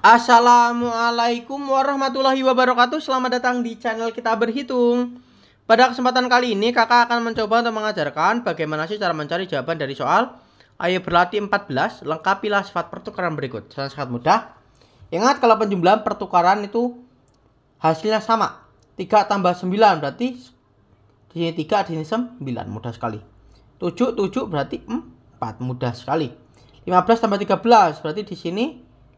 Assalamualaikum warahmatullahi wabarakatuh Selamat datang di channel kita berhitung Pada kesempatan kali ini kakak akan mencoba untuk mengajarkan Bagaimana sih cara mencari jawaban dari soal Ayo berlatih 14 Lengkapilah sifat pertukaran berikut Sangat mudah Ingat kalau penjumlahan pertukaran itu Hasilnya sama 3 tambah 9 berarti di sini 3, di sini 9 Mudah sekali 7, 7 berarti 4 Mudah sekali 15 tambah 13 berarti di sini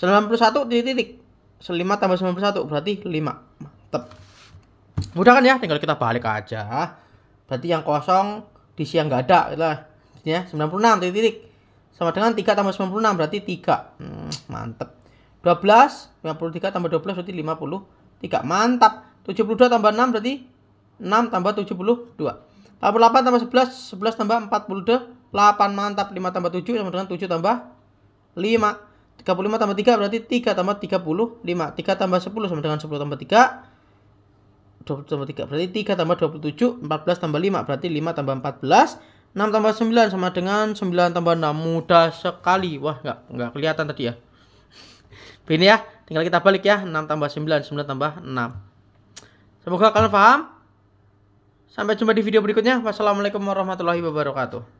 91 titik-titik 5 tambah 91 berarti 5 mantep mudah kan ya tinggal kita balik aja berarti yang kosong di siang nggak ada gitu lah. ya 96 titik-titik sama dengan 3 tambah 96 berarti 3 hmm, mantep 12 53 tambah 12 berarti 53 mantap 72 tambah 6 berarti 6 tambah 72 tambah 8 tambah 11 11 tambah 42 8 mantap 5 tambah 7 sama dengan 7 tambah 5 35 tambah 3 berarti 3 tambah 35. 3 tambah 10 sama dengan 10 tambah 3. 20 tambah 3 berarti 3 tambah 27. 14 tambah 5 berarti 5 tambah 14. 6 tambah 9 sama dengan 9 tambah 6. Mudah sekali. Wah, nggak, nggak kelihatan tadi ya. Ini ya, tinggal kita balik ya. 6 tambah 9, 9 tambah 6. Semoga kalian paham. Sampai jumpa di video berikutnya. Wassalamualaikum warahmatullahi wabarakatuh.